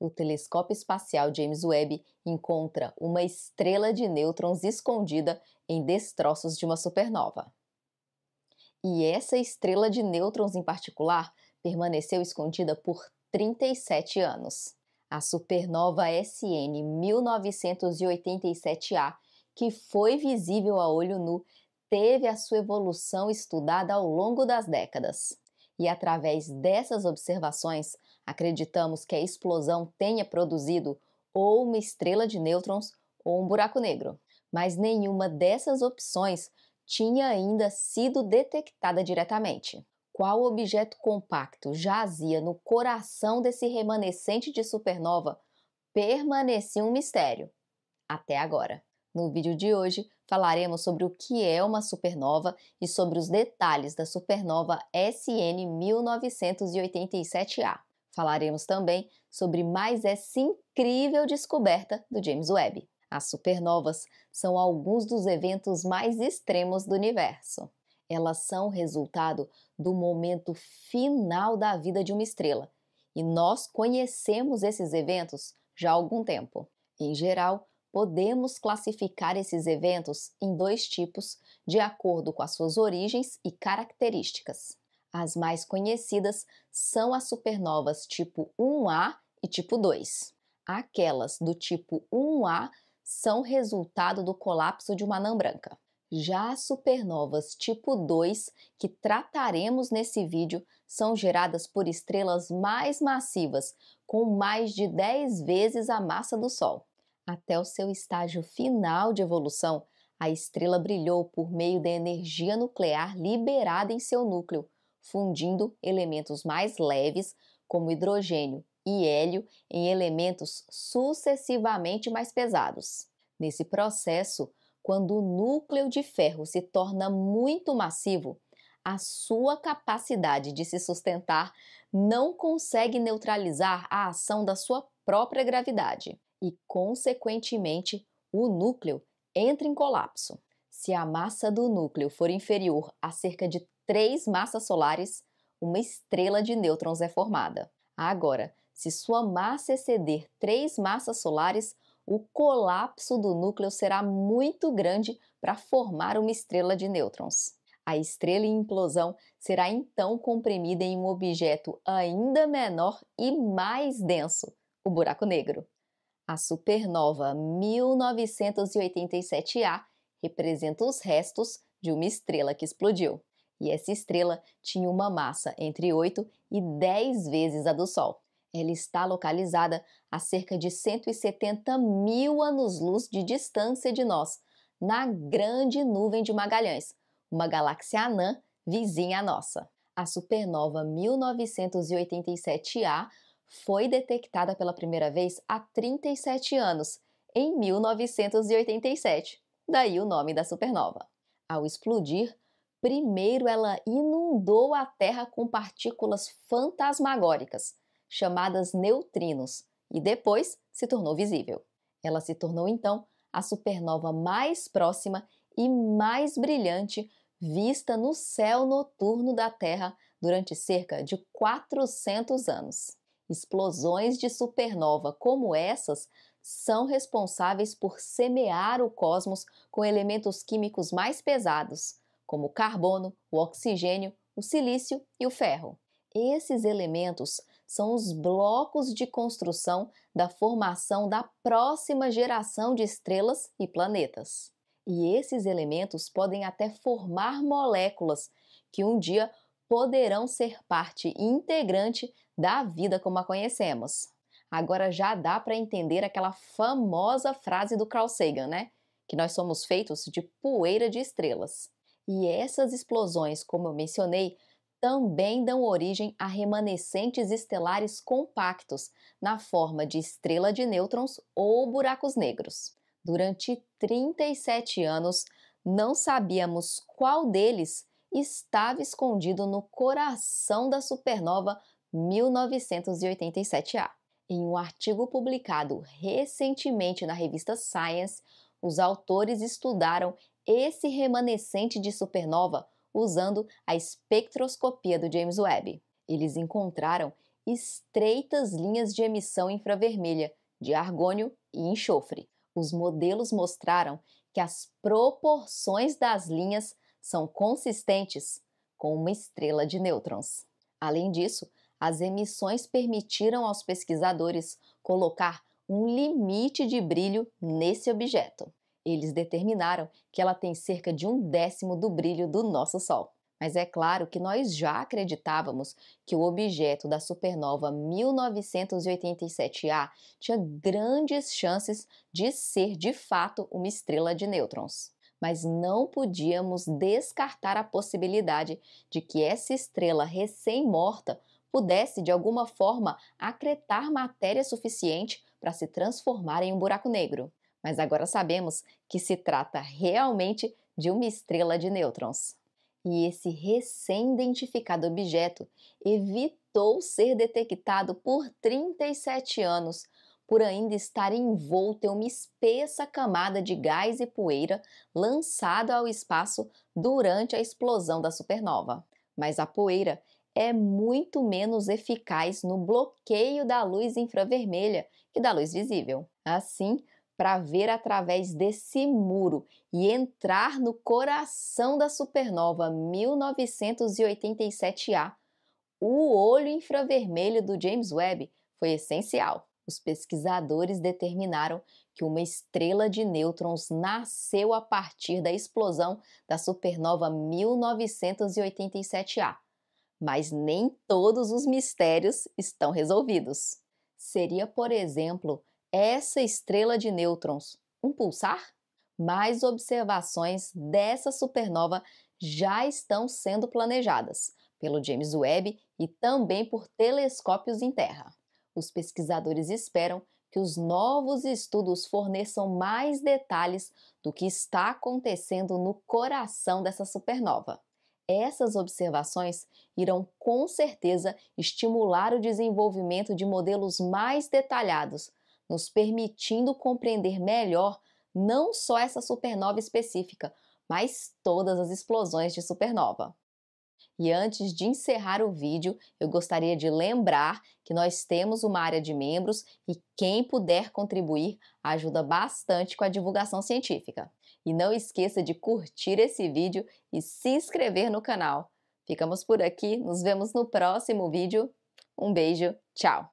o telescópio espacial James Webb encontra uma estrela de nêutrons escondida em destroços de uma supernova. E essa estrela de nêutrons em particular permaneceu escondida por 37 anos. A supernova SN 1987A, que foi visível a olho nu, teve a sua evolução estudada ao longo das décadas e através dessas observações acreditamos que a explosão tenha produzido ou uma estrela de nêutrons ou um buraco negro. Mas nenhuma dessas opções tinha ainda sido detectada diretamente. Qual objeto compacto jazia no coração desse remanescente de supernova permanecia um mistério até agora. No vídeo de hoje falaremos sobre o que é uma supernova e sobre os detalhes da supernova SN 1987A. Falaremos também sobre mais essa incrível descoberta do James Webb. As supernovas são alguns dos eventos mais extremos do universo. Elas são resultado do momento final da vida de uma estrela, e nós conhecemos esses eventos já há algum tempo. Em geral, Podemos classificar esses eventos em dois tipos, de acordo com as suas origens e características. As mais conhecidas são as supernovas tipo 1A e tipo 2. Aquelas do tipo 1A são resultado do colapso de uma anã branca. Já as supernovas tipo 2, que trataremos nesse vídeo, são geradas por estrelas mais massivas, com mais de 10 vezes a massa do Sol. Até o seu estágio final de evolução, a estrela brilhou por meio da energia nuclear liberada em seu núcleo, fundindo elementos mais leves, como hidrogênio e hélio, em elementos sucessivamente mais pesados. Nesse processo, quando o núcleo de ferro se torna muito massivo, a sua capacidade de se sustentar não consegue neutralizar a ação da sua própria gravidade e, consequentemente, o núcleo entra em colapso. Se a massa do núcleo for inferior a cerca de três massas solares, uma estrela de nêutrons é formada. Agora, se sua massa exceder três massas solares, o colapso do núcleo será muito grande para formar uma estrela de nêutrons. A estrela em implosão será então comprimida em um objeto ainda menor e mais denso, o buraco negro. A supernova 1987A representa os restos de uma estrela que explodiu. E essa estrela tinha uma massa entre 8 e 10 vezes a do Sol. Ela está localizada a cerca de 170 mil anos-luz de distância de nós, na Grande Nuvem de Magalhães, uma galáxia anã vizinha à nossa. A supernova 1987A foi detectada pela primeira vez há 37 anos, em 1987, daí o nome da supernova. Ao explodir, primeiro ela inundou a Terra com partículas fantasmagóricas, chamadas neutrinos, e depois se tornou visível. Ela se tornou então a supernova mais próxima e mais brilhante vista no céu noturno da Terra durante cerca de 400 anos. Explosões de supernova como essas são responsáveis por semear o cosmos com elementos químicos mais pesados, como o carbono, o oxigênio, o silício e o ferro. Esses elementos são os blocos de construção da formação da próxima geração de estrelas e planetas. E esses elementos podem até formar moléculas que um dia poderão ser parte integrante da vida como a conhecemos. Agora já dá para entender aquela famosa frase do Carl Sagan, né? Que nós somos feitos de poeira de estrelas. E essas explosões, como eu mencionei, também dão origem a remanescentes estelares compactos, na forma de estrela de nêutrons ou buracos negros. Durante 37 anos, não sabíamos qual deles estava escondido no coração da supernova 1987A. Em um artigo publicado recentemente na revista Science, os autores estudaram esse remanescente de supernova usando a espectroscopia do James Webb. Eles encontraram estreitas linhas de emissão infravermelha de argônio e enxofre. Os modelos mostraram que as proporções das linhas são consistentes com uma estrela de nêutrons. Além disso, as emissões permitiram aos pesquisadores colocar um limite de brilho nesse objeto. Eles determinaram que ela tem cerca de um décimo do brilho do nosso Sol. Mas é claro que nós já acreditávamos que o objeto da supernova 1987A tinha grandes chances de ser de fato uma estrela de nêutrons mas não podíamos descartar a possibilidade de que essa estrela recém-morta pudesse de alguma forma acretar matéria suficiente para se transformar em um buraco negro. Mas agora sabemos que se trata realmente de uma estrela de nêutrons. E esse recém-identificado objeto evitou ser detectado por 37 anos por ainda estar envolto em uma espessa camada de gás e poeira lançada ao espaço durante a explosão da supernova. Mas a poeira é muito menos eficaz no bloqueio da luz infravermelha que da luz visível. Assim, para ver através desse muro e entrar no coração da supernova 1987A, o olho infravermelho do James Webb foi essencial os pesquisadores determinaram que uma estrela de nêutrons nasceu a partir da explosão da supernova 1987A. Mas nem todos os mistérios estão resolvidos. Seria, por exemplo, essa estrela de nêutrons um pulsar? Mais observações dessa supernova já estão sendo planejadas pelo James Webb e também por telescópios em terra os pesquisadores esperam que os novos estudos forneçam mais detalhes do que está acontecendo no coração dessa supernova. Essas observações irão com certeza estimular o desenvolvimento de modelos mais detalhados, nos permitindo compreender melhor não só essa supernova específica, mas todas as explosões de supernova. E antes de encerrar o vídeo, eu gostaria de lembrar que nós temos uma área de membros e quem puder contribuir ajuda bastante com a divulgação científica. E não esqueça de curtir esse vídeo e se inscrever no canal. Ficamos por aqui, nos vemos no próximo vídeo. Um beijo, tchau!